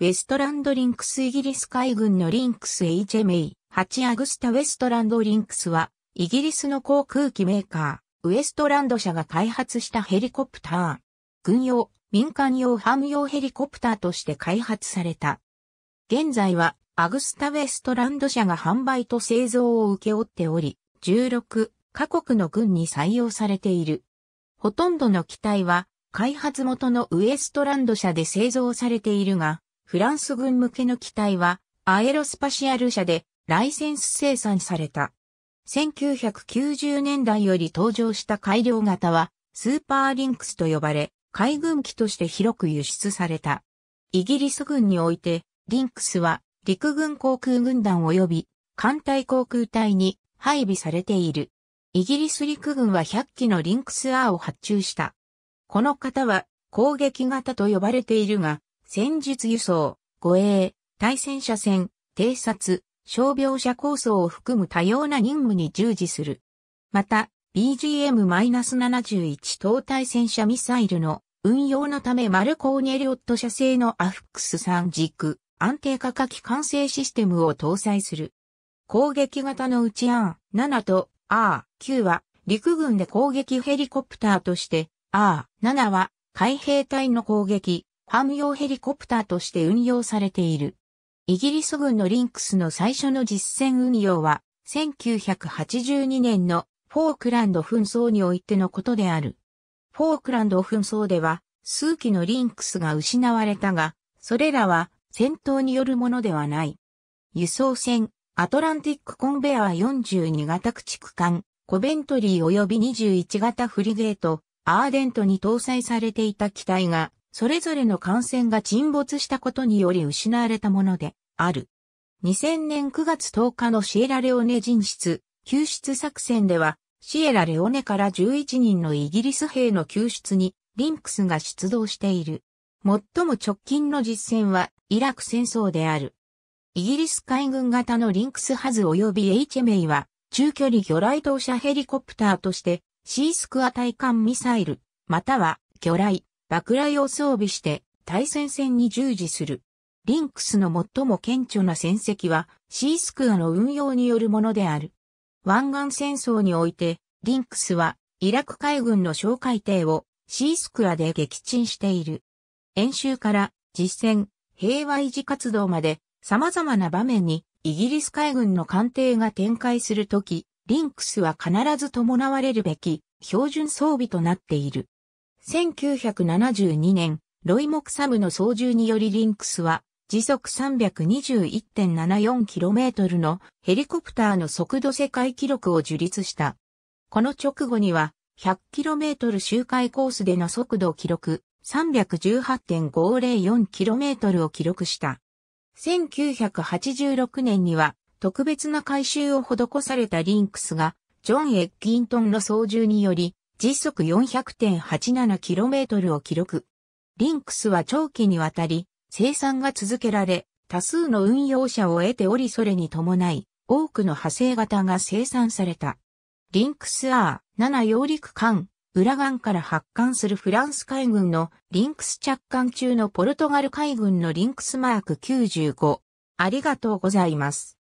ウェストランドリンクスイギリス海軍のリンクス HMA 8アグスタウェストランドリンクスはイギリスの航空機メーカーウエストランド社が開発したヘリコプター。軍用、民間用ム用ヘリコプターとして開発された。現在はアグスタウェストランド社が販売と製造を請け負っており、16カ国の軍に採用されている。ほとんどの機体は開発元のウエストランド社で製造されているが、フランス軍向けの機体は、アエロスパシアル社でライセンス生産された。1990年代より登場した改良型は、スーパーリンクスと呼ばれ、海軍機として広く輸出された。イギリス軍において、リンクスは陸軍航空軍団及び艦隊航空隊に配備されている。イギリス陸軍は100機のリンクスアーを発注した。この型は攻撃型と呼ばれているが、戦術輸送、護衛、対戦車戦、偵察、傷病者構想を含む多様な任務に従事する。また、BGM-71 等対戦車ミサイルの運用のためマルコーニリオット社製のアフックス3軸安定化火器完成システムを搭載する。攻撃型のうち R7 と R9 は陸軍で攻撃ヘリコプターとして R7 は海兵隊の攻撃、ム用ヘリコプターとして運用されている。イギリス軍のリンクスの最初の実戦運用は、1982年のフォークランド紛争においてのことである。フォークランド紛争では、数機のリンクスが失われたが、それらは戦闘によるものではない。輸送船、アトランティックコンベア42型駆逐艦、コベントリー及び21型フリゲート、アーデントに搭載されていた機体が、それぞれの艦船が沈没したことにより失われたものである。2000年9月10日のシエラレオネ人質救出作戦では、シエラレオネから11人のイギリス兵の救出にリンクスが出動している。最も直近の実戦はイラク戦争である。イギリス海軍型のリンクスハズ及び h メイは中距離魚雷投射ヘリコプターとしてシースクア対艦ミサイル、または魚雷、爆雷を装備して対戦線に従事する。リンクスの最も顕著な戦績はシースクアの運用によるものである。湾岸戦争において、リンクスはイラク海軍の哨戒艇をシースクアで撃沈している。演習から実戦、平和維持活動まで様々な場面にイギリス海軍の艦艇が展開するとき、リンクスは必ず伴われるべき標準装備となっている。1972年、ロイ・モクサムの操縦によりリンクスは、時速 321.74km のヘリコプターの速度世界記録を樹立した。この直後には、100km 周回コースでの速度を記録、318.504km を記録した。1986年には、特別な改修を施されたリンクスが、ジョン・エッキントンの操縦により、時速 400.87km を記録。リンクスは長期にわたり生産が続けられ、多数の運用者を得ておりそれに伴い、多くの派生型が生産された。リンクス R7 揚陸艦、裏岸から発艦するフランス海軍のリンクス着艦中のポルトガル海軍のリンクスマーク95。ありがとうございます。